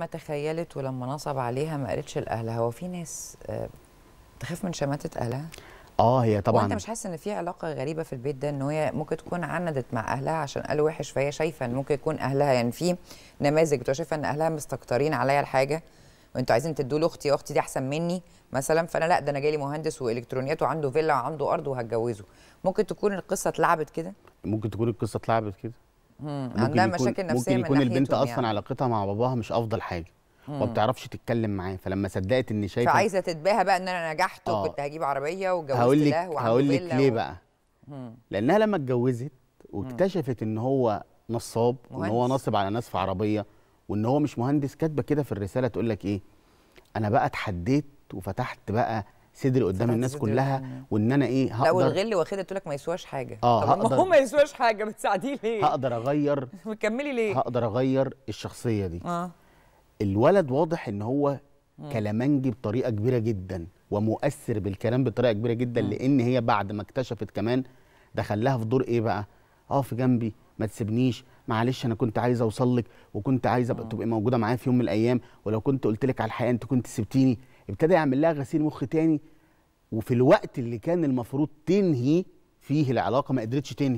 ما تخيلت ولما نصب عليها ما قالتش لاهلها هو في ناس آه، تخاف من شماتة اهلها اه هي طبعا وانت مش حاسس ان في علاقه غريبه في البيت ده ان هي ممكن تكون عندت مع اهلها عشان قالوا وحش فهي شايفه ان ممكن يكون اهلها يعني في نماذج بتبقى شايفه ان اهلها مستكترين عليا الحاجه وانتوا عايزين تدوا لاختي اختي دي احسن مني مثلا فانا لا ده انا جالي مهندس والكترونيات وعنده فيلا وعنده ارض وهتجوزه ممكن تكون القصه اتلعبت كده ممكن تكون القصه اتلعبت كده عندها مشاكل نفسيه ممكن يكون من البنت يعني. اصلا علاقتها مع باباها مش افضل حاجه وما بتعرفش تتكلم معاه فلما صدقت ان شايفه فعايزه تتباهى بقى ان انا نجحت آه. وكنت هجيب عربيه واتجوزت له هقول لك ليه بقى مم. لانها لما اتجوزت واكتشفت ان هو نصاب وان هو نصب على ناس في عربيه وان هو مش مهندس كاتبه كده في الرساله تقول لك ايه انا بقى اتحديت وفتحت بقى صدري قدام الناس كلها وان انا ايه هقدر لو الغل واخدها تقول لك ما يسواش حاجه اه طب هقدر... ما هو ما يسواش حاجه بتساعديه ليه هقدر اغير مكملي ليه هقدر اغير الشخصيه دي اه الولد واضح ان هو كلامنجي بطريقه كبيره جدا ومؤثر بالكلام بطريقه كبيره جدا مم. لان هي بعد ما اكتشفت كمان دخل لها في دور ايه بقى اقف آه، جنبي ما تسيبنيش معلش انا كنت عايزه اوصل لك وكنت عايزه تبقي موجوده معايا في يوم من الايام ولو كنت قلت لك على الحقيقه انت كنت سبتيني ابتدى يعمل لها غسيل مخ تاني وفي الوقت اللي كان المفروض تنهي فيه العلاقه ما قدرتش تنهي